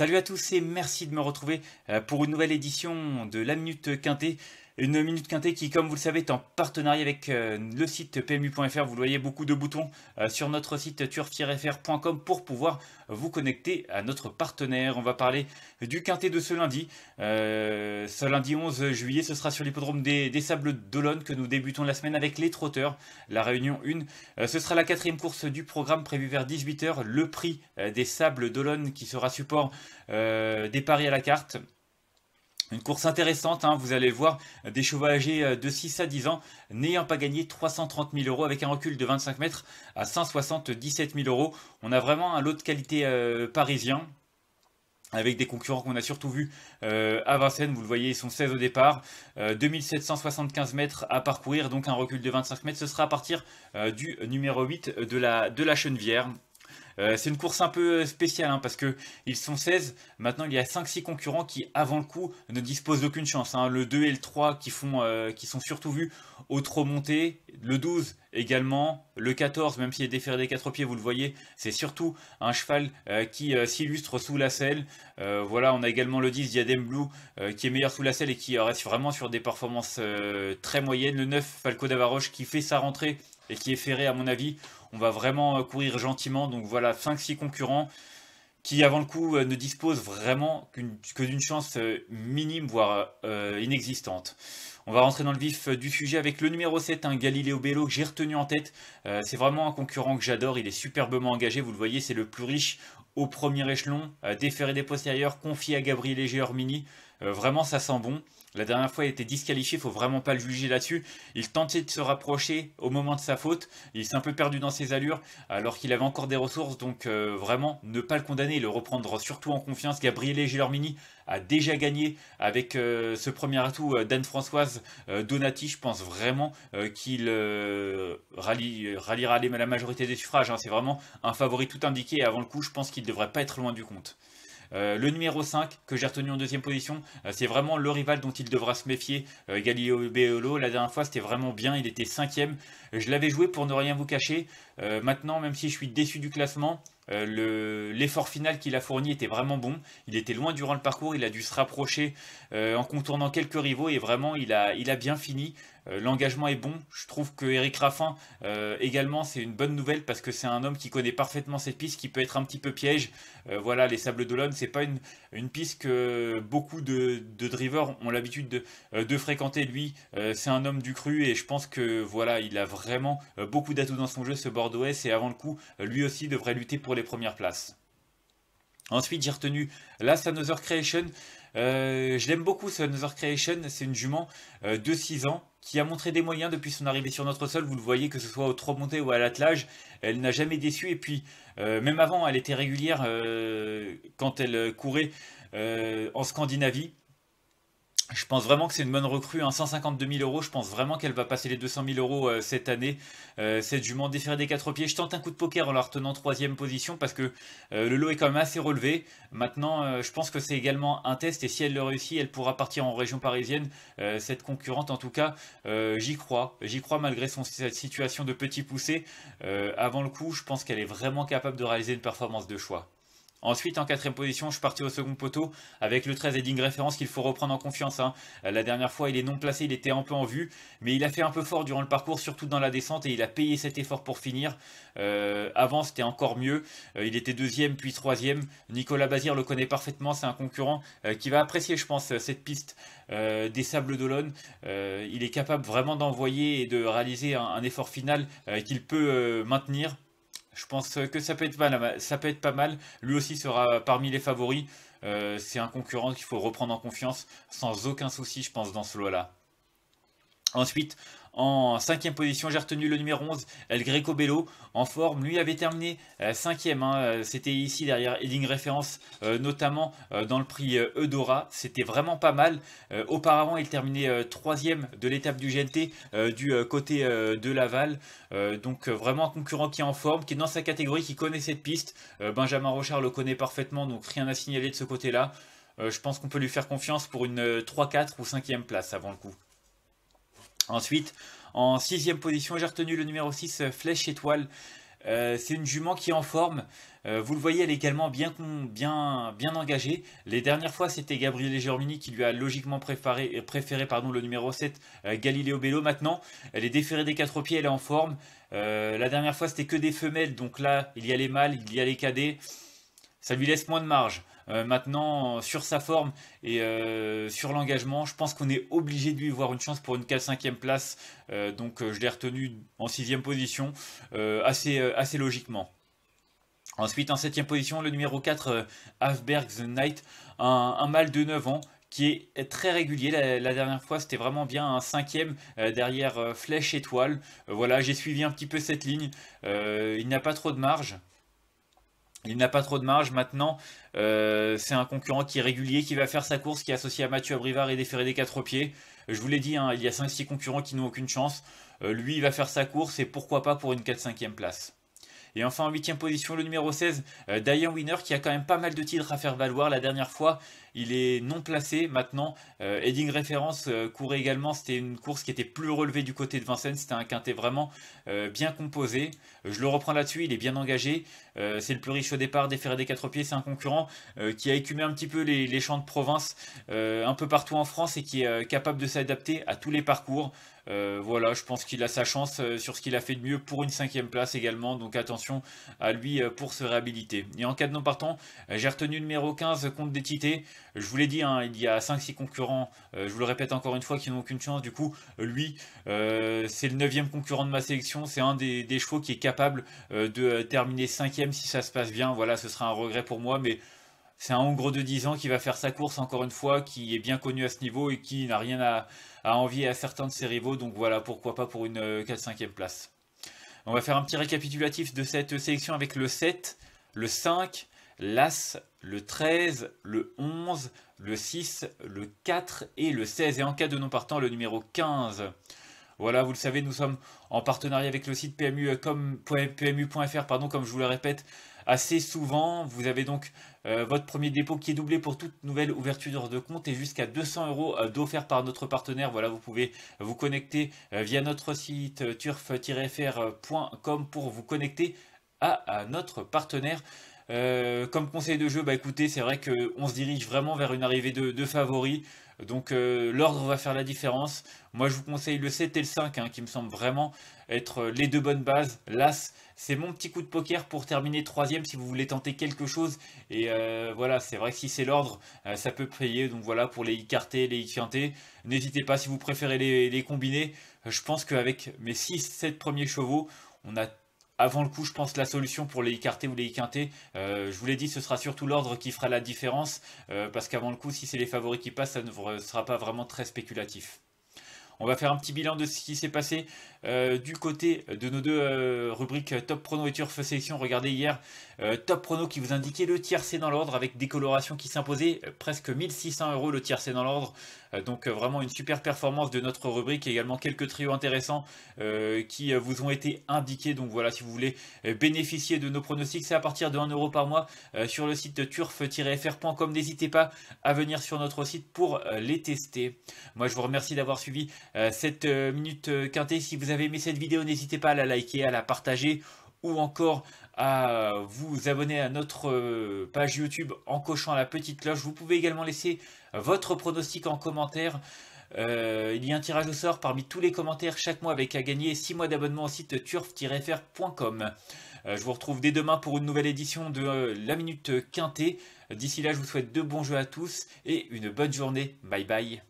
Salut à tous et merci de me retrouver euh, pour une nouvelle édition de La Minute Quintée. Une minute quintée qui, comme vous le savez, est en partenariat avec euh, le site pmu.fr. Vous voyez beaucoup de boutons euh, sur notre site turf-fr.com pour pouvoir vous connecter à notre partenaire. On va parler du quintet de ce lundi. Euh, ce lundi 11 juillet, ce sera sur l'hippodrome des, Sables d'Olonne que nous débutons la semaine avec les trotteurs. La réunion 1. ce sera la quatrième course du programme prévue vers 18h. Le prix des Sables d'Olonne qui sera support des paris à la carte. Une course intéressante, hein. vous allez voir, des chevaux âgés euh, de 6 à 10 ans n'ayant pas gagné 330 000 euros avec un recul de 25 mètres à 177 000 euros. On a vraiment un lot de qualité euh, parisien avec des concurrents qu'on a surtout vus euh, à Vincennes, vous le voyez, ils sont 16 au départ, 2775 mètres à parcourir, donc un recul de 25 mètres, ce sera à partir du numéro 8 de la, de la Chenevière. Euh, c'est une course un peu euh, spéciale hein, parce qu'ils sont 16. Maintenant, il y a 5-6 concurrents qui, avant le coup, ne disposent d'aucune chance. Hein. Le 2 et le 3 qui, font, euh, qui sont surtout vus autre remontée, le 12 également, le 14, même s'il est déféré des quatre pieds, vous le voyez, c'est surtout un cheval euh, qui euh, s'illustre sous la selle. Euh, voilà, on a également le 10, Diadem Blue, qui est meilleur sous la selle et qui reste vraiment sur des performances très moyennes. Le 9, Falco Davaroche, qui fait sa rentrée et qui est ferré, à mon avis. On va vraiment courir gentiment, donc voilà, 5-6 concurrents qui avant le coup euh, ne dispose vraiment que d'une chance euh, minime, voire euh, inexistante. On va rentrer dans le vif du sujet avec le numéro 7, un hein, Galileo Bello que j'ai retenu en tête. c'est vraiment un concurrent que j'adore, il est superbement engagé, vous le voyez, c'est le plus riche au premier échelon, déféré des postérieurs, confié à Gabriel Léger Mini. vraiment, ça sent bon. La dernière fois, il était disqualifié, il faut vraiment pas le juger là-dessus. Il tentait de se rapprocher au moment de sa faute. Il s'est un peu perdu dans ses allures, alors qu'il avait encore des ressources. Donc euh, vraiment, ne pas le condamner, le reprendre surtout en confiance. Gabriele Gelormini a déjà gagné avec euh, ce premier atout euh, d'Anne-Françoise Donati. Je pense vraiment qu'il ralliera la majorité des suffrages. Hein. C'est vraiment un favori tout indiqué. Et avant le coup, je pense qu'il devrait pas être loin du compte. Euh, le numéro 5 que j'ai retenu en deuxième position, euh, c'est vraiment le rival dont il devra se méfier, euh, Galileo Beolo. La dernière fois, c'était vraiment bien, il était cinquième. Je l'avais joué pour ne rien vous cacher. maintenant, même si je suis déçu du classement, l'effort final qu'il a fourni était vraiment bon. Il était loin durant le parcours, il a dû se rapprocher en contournant quelques rivaux et vraiment il a bien fini. Euh, l'engagement est bon. Je trouve que Eric Raffin euh, également c'est une bonne nouvelle parce que c'est un homme qui connaît parfaitement cette piste qui peut être un petit peu piège. Euh, voilà, les Sables d'Olonne, c'est pas une, piste que beaucoup de, drivers ont l'habitude de, fréquenter. Lui, c'est un homme du cru et je pense que voilà, il a vraiment beaucoup d'atouts dans son jeu ce Bordeaux et avant le coup, lui aussi devrait lutter pour les premières places. Ensuite, j'ai retenu la Sanother Creation. je l'aime beaucoup, ce Creation. C'est une jument de 6 ans qui a montré des moyens depuis son arrivée sur notre sol. Vous le voyez, que ce soit au trop monté ou à l'attelage, elle n'a jamais déçu. Et puis, euh, même avant, elle était régulière euh, quand elle courait euh, en Scandinavie. Je pense vraiment que c'est une bonne recrue. 152 hein. 000 euros, je pense vraiment qu'elle va passer les 200 000 euros euh, cette année. Euh, c'est du jument déféré des quatre pieds. Je tente un coup de poker en la retenant troisième position parce que euh, le lot est quand même assez relevé. Maintenant, je pense que c'est également un test et si elle le réussit, elle pourra partir en région parisienne. cette concurrente, en tout cas, j'y crois. J'y crois malgré cette situation de petit poussé. avant le coup, je pense qu'elle est vraiment capable de réaliser une performance de choix. Ensuite, en quatrième position, je suis parti au second poteau avec le 13 Edding Référence qu'il faut reprendre en confiance. Hein. La dernière fois, il est non placé, il était un peu en vue, mais il a fait un peu fort durant le parcours, surtout dans la descente, et il a payé cet effort pour finir. Euh, avant, c'était encore mieux. Euh, il était deuxième, puis troisième. Nicolas Bazir le connaît parfaitement, c'est un concurrent euh, qui va apprécier, je pense, cette piste des Sables d'Olonne. il est capable vraiment d'envoyer et de réaliser un effort final qu'il peut maintenir. Je pense que ça peut être pas mal. Ça peut être pas mal. Lui aussi sera parmi les favoris. Euh, c'est un concurrent qu'il faut reprendre en confiance sans aucun souci, je pense, dans ce lot-là. Ensuite, en cinquième position, j'ai retenu le numéro 11, El Greco Bello, en forme. Lui avait terminé euh, cinquième. Hein. Euh, c'était ici derrière Heading Référence, euh, notamment dans le prix Eudora. C'était vraiment pas mal. auparavant, il terminait troisième de l'étape du GNT du côté de Laval. donc vraiment un concurrent qui est en forme, qui est dans sa catégorie, qui connaît cette piste. Benjamin Rochard le connaît parfaitement, donc rien à signaler de ce côté-là. je pense qu'on peut lui faire confiance pour une 3-4 ou 5 place avant le coup. Ensuite, en sixième position, j'ai retenu le numéro 6, euh, Flèche Étoile. Euh, c'est une jument qui est en forme. Euh, vous le voyez, elle est également bien, engagée. Les dernières fois, c'était et Germini qui lui a logiquement préféré, préféré le numéro 7, Galileo Bello. Maintenant, elle est déférée des quatre pieds, elle est en forme. la dernière fois, c'était que des femelles. Donc là, il y a les mâles, il y a les cadets. Ça lui laisse moins de marge. Euh, maintenant, sur sa forme et euh, sur l'engagement, je pense qu'on est obligé de lui voir une chance pour une 4-5e place. Euh, donc je l'ai retenu en 6e position, assez, assez logiquement. Ensuite, en 7 e position, le numéro 4, Afberg The Knight, un, un mâle de 9 ans qui est très régulier. La, dernière fois, c'était vraiment bien un cinquième e derrière Flèche Étoile. voilà, j'ai suivi un petit peu cette ligne. il n'a pas trop de marge. Il n'a pas trop de marge maintenant. Euh, c'est un concurrent qui est régulier, qui va faire sa course, qui est associé à Mathieu Abrivard et déféré des quatre pieds. Je vous l'ai dit, hein, il y a 5-6 concurrents qui n'ont aucune chance. Euh, lui, il va faire sa course et pourquoi pas pour une 4-5e place. Et enfin en 8 position, le numéro 16, euh, Dayan Winner, qui a quand même pas mal de titres à faire valoir. La dernière fois, il est non placé maintenant. Heading euh, Référence euh, courait également, c'était une course qui était plus relevée du côté de Vincennes, c'était un quintet vraiment euh, bien composé. Je le reprends là-dessus, il est bien engagé. c'est le plus riche au départ des ferrets des quatre pieds, c'est un concurrent qui a écumé un petit peu les, champs de province un peu partout en France et qui est capable de s'adapter à tous les parcours. voilà, je pense qu'il a sa chance sur ce qu'il a fait de mieux pour une cinquième place également, donc attention à lui pour se réhabiliter. Et en cas de non partant, j'ai retenu numéro 15 contre Détité, je vous l'ai dit, hein, il y a 5-6 concurrents, euh, je vous le répète encore une fois, qui n'ont aucune chance. Du coup, lui, euh, c'est le 9 concurrent de ma sélection, c'est un des, chevaux qui est capable euh, de terminer 5 si ça se passe bien. Voilà, ce sera un regret pour moi, mais c'est un Hongre de 10 ans qui va faire sa course, encore une fois, qui est bien connu à ce niveau et qui n'a rien à, envier à certains de ses rivaux. Donc voilà, pourquoi pas pour une 4-5e place. On va faire un petit récapitulatif de cette sélection avec le 7, le 5, l'As, le 13, le 11, le 6, le 4 et le 16. Et en cas de non partant, le numéro 15. Voilà, vous le savez, nous sommes en partenariat avec le site PMU, euh, pmu.fr, pardon, comme je vous le répète assez souvent. Vous avez donc euh, votre premier dépôt qui est doublé pour toute nouvelle ouverture de compte et jusqu'à 200 euros euh, d'offert par notre partenaire. Voilà, vous pouvez vous connecter via notre site turf-fr.com pour vous connecter à notre partenaire. Euh, comme conseil de jeu, bah écoutez, c'est vrai qu'on se dirige vraiment vers une arrivée de, favoris. Donc euh, l'ordre va faire la différence. Moi je vous conseille le 7 et le 5 hein, qui me semble vraiment être euh, les deux bonnes bases. L'As, c'est mon petit coup de poker pour terminer troisième si vous voulez tenter quelque chose. Et voilà, c'est vrai que si c'est l'ordre, ça peut payer. Donc voilà, pour les écartés, les iquientés, n'hésitez pas si vous préférez les, les combiner. Je pense qu'avec mes 6-7 premiers chevaux, on a avant le coup, je pense que la solution pour les écarter ou les IKT, euh, je vous l'ai dit, ce sera surtout l'ordre qui fera la différence, euh, parce qu'avant le coup, si c'est les favoris qui passent, ça ne sera pas vraiment très spéculatif. On va faire un petit bilan de ce qui s'est passé euh, du côté de nos deux euh, rubriques euh, Top Prono et Turf Sélection. Regardez hier, Top Prono qui vous indiquait le tiercé dans l'ordre avec des colorations qui s'imposaient, presque 1600 euros le tiercé dans l'ordre. donc vraiment une super performance de notre rubrique et également quelques trios intéressants qui vous ont été indiqués. Donc voilà, si vous voulez bénéficier de nos pronostics, c'est à partir de 1 euro par mois sur le site turf-fr.com. N'hésitez pas à venir sur notre site pour les tester. Moi, je vous remercie d'avoir suivi euh, cette euh, minute euh, quintée. Si vous avez aimé cette vidéo, n'hésitez pas à la liker, à la partager ou encore à vous abonner à notre page YouTube en cochant la petite cloche. Vous pouvez également laisser votre pronostic en commentaire. il y a un tirage au sort parmi tous les commentaires chaque mois avec à gagner 6 mois d'abonnement au site turf-fr.com. je vous retrouve dès demain pour une nouvelle édition de La Minute Quintée. D'ici là, je vous souhaite de bons jeux à tous et une bonne journée. Bye bye.